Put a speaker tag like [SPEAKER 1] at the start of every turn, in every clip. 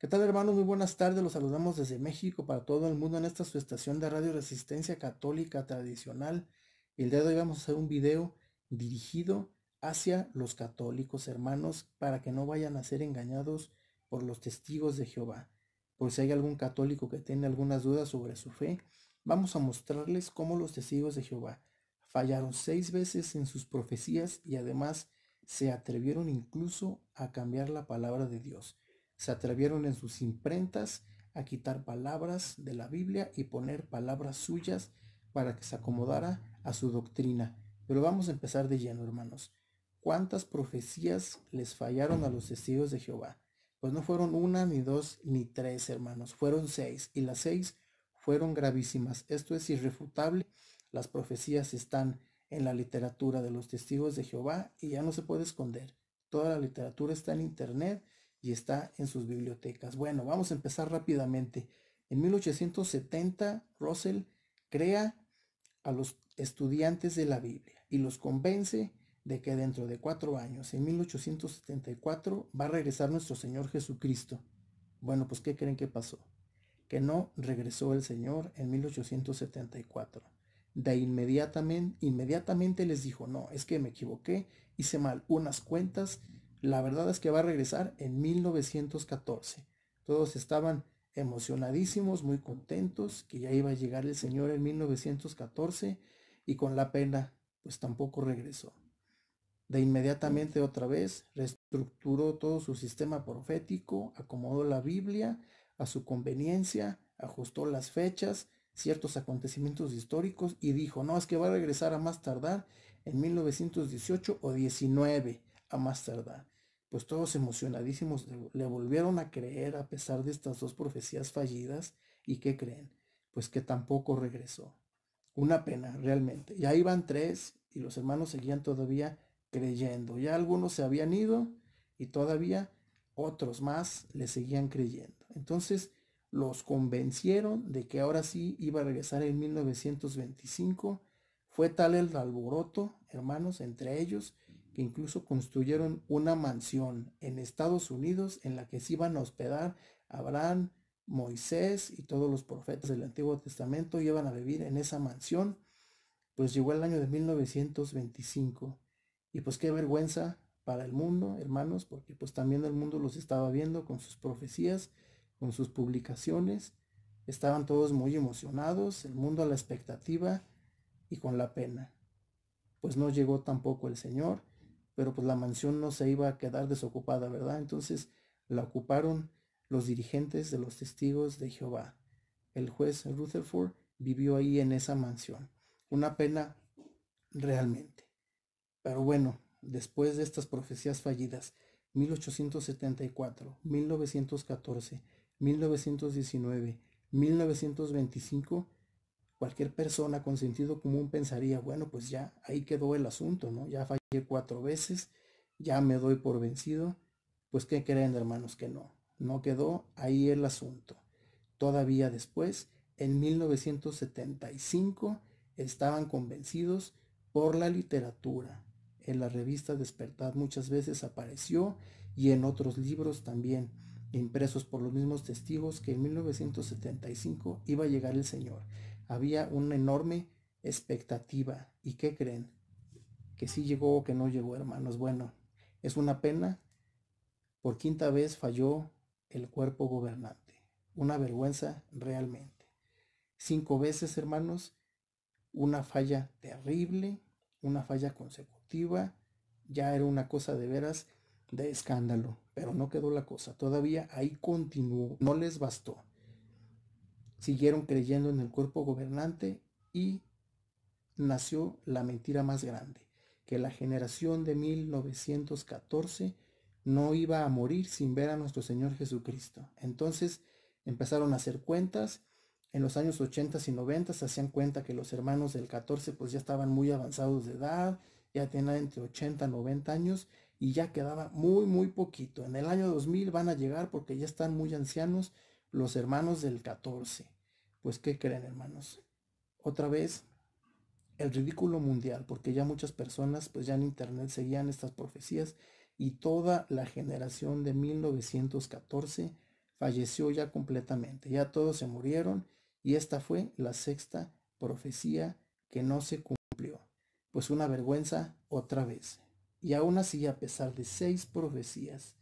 [SPEAKER 1] ¿Qué tal hermanos? Muy buenas tardes, los saludamos desde México para todo el mundo en esta su estación de Radio Resistencia Católica Tradicional. El día de hoy vamos a hacer un video dirigido hacia los católicos hermanos para que no vayan a ser engañados por los testigos de Jehová. Por si hay algún católico que tiene algunas dudas sobre su fe, vamos a mostrarles cómo los testigos de Jehová fallaron seis veces en sus profecías y además se atrevieron incluso a cambiar la palabra de Dios se atrevieron en sus imprentas a quitar palabras de la Biblia y poner palabras suyas para que se acomodara a su doctrina. Pero vamos a empezar de lleno, hermanos. ¿Cuántas profecías les fallaron a los testigos de Jehová? Pues no fueron una, ni dos, ni tres, hermanos. Fueron seis. Y las seis fueron gravísimas. Esto es irrefutable. Las profecías están en la literatura de los testigos de Jehová y ya no se puede esconder. Toda la literatura está en internet y está en sus bibliotecas. Bueno, vamos a empezar rápidamente. En 1870, Russell crea a los estudiantes de la Biblia y los convence de que dentro de cuatro años, en 1874, va a regresar nuestro Señor Jesucristo. Bueno, pues ¿qué creen que pasó? Que no regresó el Señor en 1874. De inmediatamente, inmediatamente les dijo, no, es que me equivoqué, hice mal unas cuentas la verdad es que va a regresar en 1914. Todos estaban emocionadísimos, muy contentos, que ya iba a llegar el Señor en 1914 y con la pena, pues tampoco regresó. De inmediatamente otra vez reestructuró todo su sistema profético, acomodó la Biblia a su conveniencia, ajustó las fechas, ciertos acontecimientos históricos y dijo, no, es que va a regresar a más tardar en 1918 o 19 a más tardar pues todos emocionadísimos le volvieron a creer a pesar de estas dos profecías fallidas. ¿Y qué creen? Pues que tampoco regresó. Una pena, realmente. Ya iban tres y los hermanos seguían todavía creyendo. Ya algunos se habían ido y todavía otros más le seguían creyendo. Entonces los convencieron de que ahora sí iba a regresar en 1925. Fue tal el alboroto, hermanos, entre ellos, incluso construyeron una mansión en Estados Unidos en la que se iban a hospedar Abraham, Moisés y todos los profetas del Antiguo Testamento iban a vivir en esa mansión. Pues llegó el año de 1925 y pues qué vergüenza para el mundo, hermanos, porque pues también el mundo los estaba viendo con sus profecías, con sus publicaciones. Estaban todos muy emocionados, el mundo a la expectativa y con la pena. Pues no llegó tampoco el Señor pero pues la mansión no se iba a quedar desocupada, ¿verdad? Entonces la ocuparon los dirigentes de los testigos de Jehová. El juez Rutherford vivió ahí en esa mansión. Una pena realmente. Pero bueno, después de estas profecías fallidas, 1874, 1914, 1919, 1925, cualquier persona con sentido común pensaría, bueno, pues ya ahí quedó el asunto, ¿no? Ya cuatro veces, ya me doy por vencido. Pues que creen hermanos que no, no quedó ahí el asunto. Todavía después, en 1975, estaban convencidos por la literatura. En la revista Despertad muchas veces apareció y en otros libros también, impresos por los mismos testigos que en 1975 iba a llegar el Señor. Había una enorme expectativa. ¿Y qué creen? que sí llegó o que no llegó, hermanos. Bueno, es una pena. Por quinta vez falló el cuerpo gobernante. Una vergüenza realmente. Cinco veces, hermanos, una falla terrible, una falla consecutiva. Ya era una cosa de veras de escándalo, pero no quedó la cosa. Todavía ahí continuó, no les bastó. Siguieron creyendo en el cuerpo gobernante y nació la mentira más grande que la generación de 1914 no iba a morir sin ver a nuestro Señor Jesucristo. Entonces empezaron a hacer cuentas. En los años 80 y 90 se hacían cuenta que los hermanos del 14 pues ya estaban muy avanzados de edad, ya tenían entre 80 y 90 años y ya quedaba muy, muy poquito. En el año 2000 van a llegar porque ya están muy ancianos los hermanos del 14. Pues, ¿qué creen, hermanos? Otra vez el ridículo mundial, porque ya muchas personas, pues ya en internet seguían estas profecías y toda la generación de 1914 falleció ya completamente, ya todos se murieron y esta fue la sexta profecía que no se cumplió. Pues una vergüenza otra vez. Y aún así, a pesar de seis profecías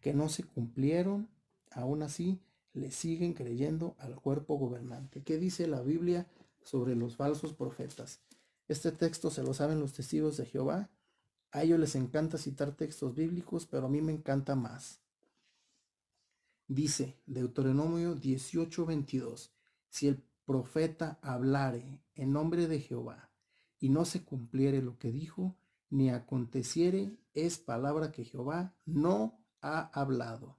[SPEAKER 1] que no se cumplieron, aún así le siguen creyendo al cuerpo gobernante. ¿Qué dice la Biblia sobre los falsos profetas? Este texto se lo saben los testigos de Jehová. A ellos les encanta citar textos bíblicos, pero a mí me encanta más. Dice Deuteronomio 18:22, si el profeta hablare en nombre de Jehová y no se cumpliere lo que dijo, ni aconteciere, es palabra que Jehová no ha hablado.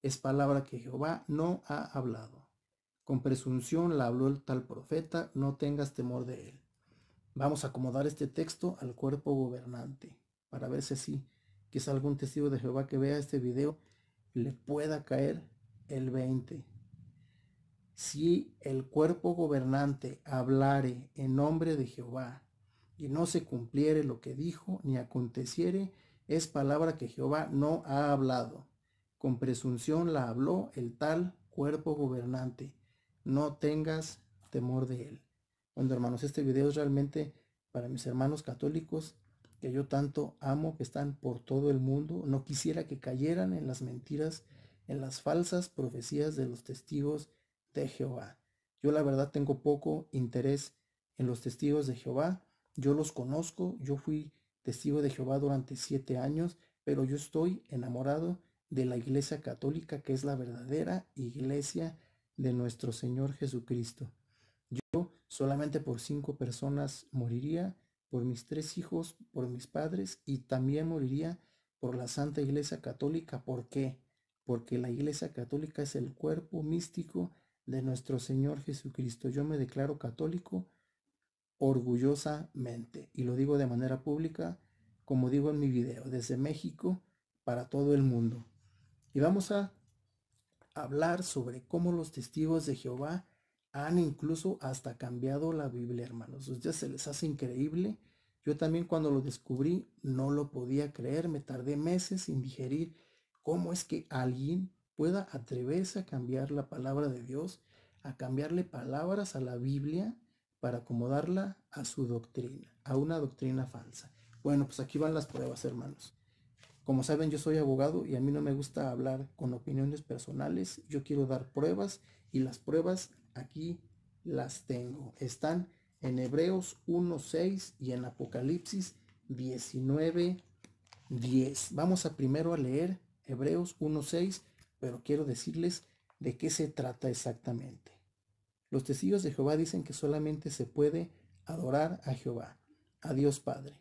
[SPEAKER 1] Es palabra que Jehová no ha hablado. Con presunción la habló el tal profeta, no tengas temor de él. Vamos a acomodar este texto al cuerpo gobernante para ver si que es algún testigo de Jehová que vea este video le pueda caer el 20. Si el cuerpo gobernante hablare en nombre de Jehová y no se cumpliere lo que dijo ni aconteciere, es palabra que Jehová no ha hablado. Con presunción la habló el tal cuerpo gobernante. No tengas temor de él. Bueno, hermanos, este video es realmente para mis hermanos católicos que yo tanto amo, que están por todo el mundo. No quisiera que cayeran en las mentiras, en las falsas profecías de los testigos de Jehová. Yo la verdad tengo poco interés en los testigos de Jehová. Yo los conozco, yo fui testigo de Jehová durante siete años, pero yo estoy enamorado de la iglesia católica, que es la verdadera iglesia de nuestro Señor Jesucristo. Yo Solamente por cinco personas moriría, por mis tres hijos, por mis padres y también moriría por la Santa Iglesia Católica. ¿Por qué? Porque la Iglesia Católica es el cuerpo místico de nuestro Señor Jesucristo. Yo me declaro católico orgullosamente y lo digo de manera pública, como digo en mi video, desde México para todo el mundo. Y vamos a hablar sobre cómo los testigos de Jehová han incluso hasta cambiado la Biblia, hermanos. Ya se les hace increíble. Yo también cuando lo descubrí no lo podía creer, me tardé meses sin digerir cómo es que alguien pueda atreverse a cambiar la palabra de Dios, a cambiarle palabras a la Biblia para acomodarla a su doctrina, a una doctrina falsa. Bueno, pues aquí van las pruebas, hermanos. Como saben, yo soy abogado y a mí no me gusta hablar con opiniones personales. Yo quiero dar pruebas y las pruebas aquí las tengo. Están en Hebreos 1.6 y en Apocalipsis 19.10. Vamos a primero a leer Hebreos 1.6, pero quiero decirles de qué se trata exactamente. Los testigos de Jehová dicen que solamente se puede adorar a Jehová, a Dios Padre.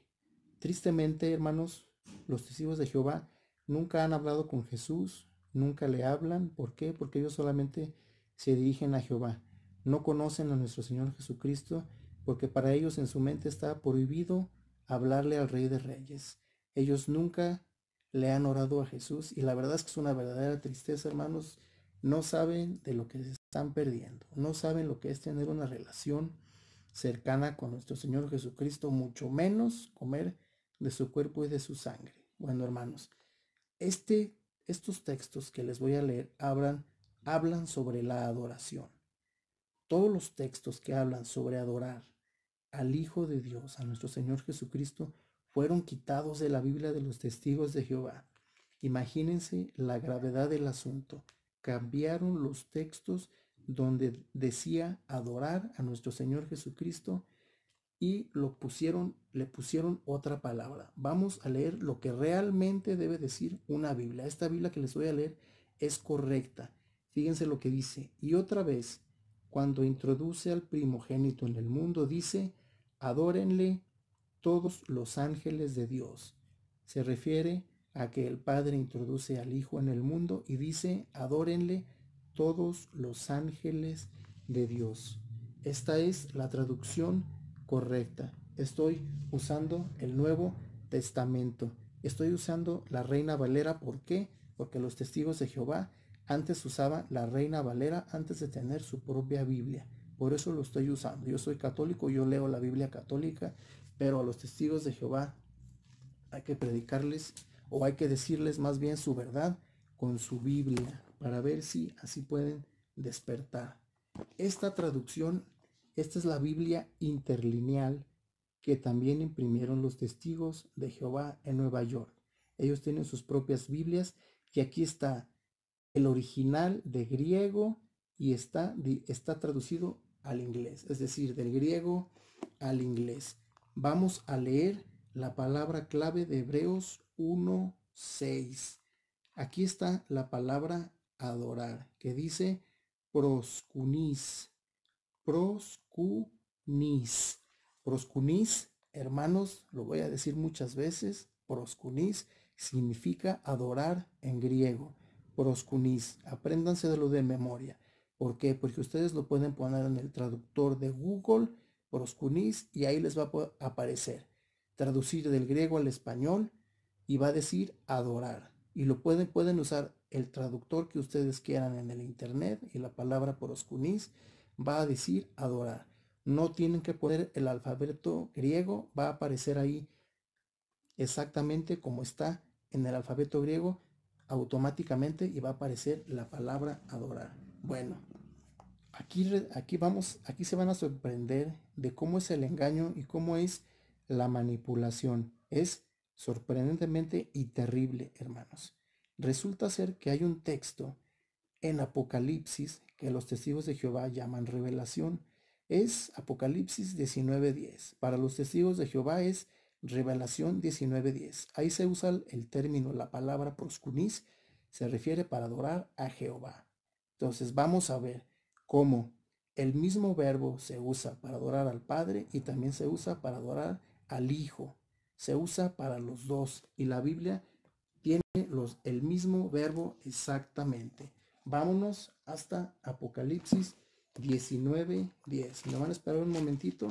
[SPEAKER 1] Tristemente, hermanos, los testigos de Jehová nunca han hablado con Jesús, nunca le hablan. ¿Por qué? Porque ellos solamente se dirigen a Jehová. No conocen a nuestro Señor Jesucristo porque para ellos en su mente está prohibido hablarle al Rey de Reyes. Ellos nunca le han orado a Jesús y la verdad es que es una verdadera tristeza, hermanos. No saben de lo que se están perdiendo, no saben lo que es tener una relación cercana con nuestro Señor Jesucristo, mucho menos comer de su cuerpo y de su sangre. Bueno, hermanos, este, estos textos que les voy a leer abran, hablan sobre la adoración. Todos los textos que hablan sobre adorar al Hijo de Dios, a nuestro Señor Jesucristo, fueron quitados de la Biblia de los testigos de Jehová. Imagínense la gravedad del asunto. Cambiaron los textos donde decía adorar a nuestro Señor Jesucristo y lo pusieron, le pusieron otra palabra. Vamos a leer lo que realmente debe decir una Biblia. Esta Biblia que les voy a leer es correcta. Fíjense lo que dice. Y otra vez, cuando introduce al primogénito en el mundo, dice, adórenle todos los ángeles de Dios. Se refiere a que el Padre introduce al Hijo en el mundo y dice, adórenle todos los ángeles de Dios. Esta es la traducción correcta. Estoy usando el Nuevo Testamento. Estoy usando la Reina Valera. ¿Por qué? Porque los testigos de Jehová antes usaba la Reina Valera antes de tener su propia Biblia. Por eso lo estoy usando. Yo soy católico, yo leo la Biblia católica, pero a los testigos de Jehová hay que predicarles o hay que decirles más bien su verdad con su Biblia para ver si así pueden despertar. Esta traducción, esta es la Biblia interlineal que también imprimieron los testigos de Jehová en Nueva York. Ellos tienen sus propias Biblias que aquí está el original de griego y está, está traducido al inglés, es decir, del griego al inglés. Vamos a leer la palabra clave de Hebreos 1.6. Aquí está la palabra adorar, que dice proskunis, proskunis, proskunis. hermanos, lo voy a decir muchas veces, Proskunis significa adorar en griego proscunis. Apréndanse de memoria. ¿Por qué? Porque ustedes lo pueden poner en el traductor de Google, proscunis, y ahí les va a aparecer. Traducir del griego al español y va a decir adorar. Y lo pueden, pueden usar el traductor que ustedes quieran en el internet y la palabra proscunis va a decir adorar. No tienen que poner el alfabeto griego, va a aparecer ahí exactamente como está en el alfabeto griego automáticamente y va a aparecer la palabra adorar. Bueno, aquí, aquí vamos, aquí se van a sorprender de cómo es el engaño y cómo es la manipulación. Es sorprendentemente y terrible, hermanos. Resulta ser que hay un texto en Apocalipsis que los testigos de Jehová llaman revelación. Es Apocalipsis 10 Para los testigos de Jehová es Revelación 19.10. Ahí se usa el término, la palabra proscunis, se refiere para adorar a Jehová. Entonces vamos a ver cómo el mismo verbo se usa para adorar al Padre y también se usa para adorar al Hijo. Se usa para los dos y la Biblia tiene los, el mismo verbo exactamente. Vámonos hasta Apocalipsis 19.10. Me van a esperar un momentito.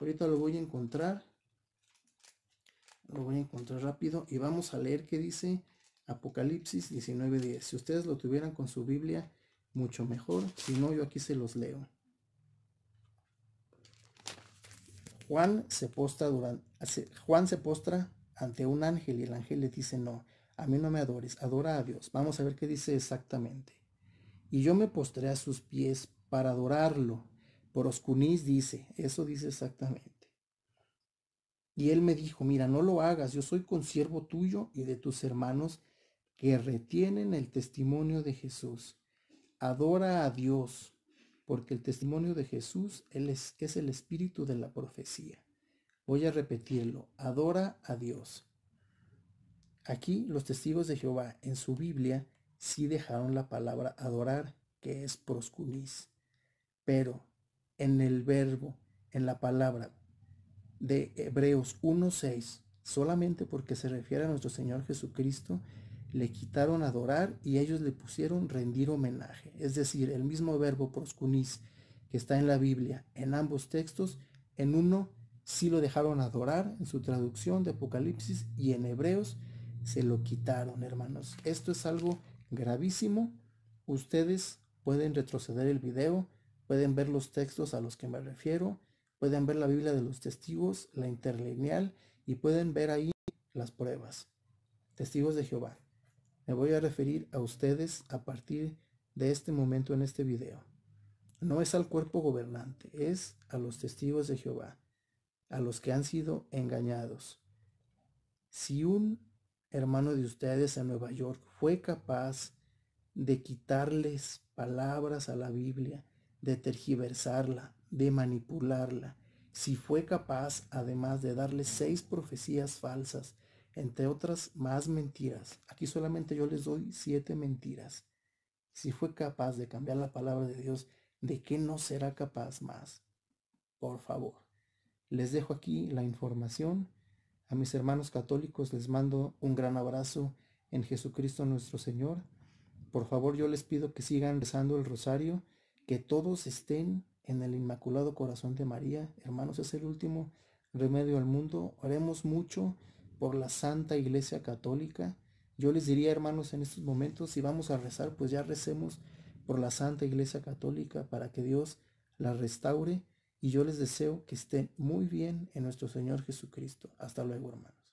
[SPEAKER 1] Ahorita lo voy a encontrar lo voy a encontrar rápido y vamos a leer qué dice Apocalipsis 19.10. Si ustedes lo tuvieran con su Biblia, mucho mejor. Si no, yo aquí se los leo. Juan se, postra Juan se postra ante un ángel y el ángel le dice, no, a mí no me adores, adora a Dios. Vamos a ver qué dice exactamente. Y yo me postré a sus pies para adorarlo. Por oscunís dice, eso dice exactamente. Y él me dijo, mira, no lo hagas, yo soy consiervo tuyo y de tus hermanos que retienen el testimonio de Jesús. Adora a Dios, porque el testimonio de Jesús es, el espíritu de la profecía. Voy a repetirlo, adora a Dios. Aquí los testigos de Jehová en su Biblia sí dejaron la palabra adorar, que es proscunis, pero en el verbo, en la palabra de Hebreos 1.6, solamente porque se refiere a nuestro Señor Jesucristo, le quitaron adorar y ellos le pusieron rendir homenaje. Es decir, el mismo verbo proscunis que está en la Biblia, en ambos textos, en uno sí lo dejaron adorar en su traducción de Apocalipsis y en Hebreos se lo quitaron, hermanos. Esto es algo gravísimo. Ustedes pueden retroceder el video, pueden ver los textos a los que me refiero pueden ver la Biblia de los testigos, la interlineal, y pueden ver ahí las pruebas. Testigos de Jehová. Me voy a referir a ustedes a partir de este momento en este video. No es al cuerpo gobernante, es a los testigos de Jehová, a los que han sido engañados. Si un hermano de ustedes en Nueva York fue capaz de quitarles palabras a la Biblia, de tergiversarla, de manipularla, si fue capaz además de darle seis profecías falsas, entre otras más mentiras. Aquí solamente yo les doy siete mentiras. Si fue capaz de cambiar la palabra de Dios, ¿de qué no será capaz más? Por favor, les dejo aquí la información. A mis hermanos católicos les mando un gran abrazo en Jesucristo nuestro Señor. Por favor, yo les pido que sigan rezando el rosario, que todos estén en el Inmaculado Corazón de María. Hermanos, es el último remedio al mundo. Oremos mucho por la Santa Iglesia Católica. Yo les diría, hermanos, en estos momentos, si vamos a rezar, pues ya recemos por la Santa Iglesia Católica para que Dios la restaure. Y yo les deseo que estén muy bien en nuestro Señor Jesucristo. Hasta luego, hermanos.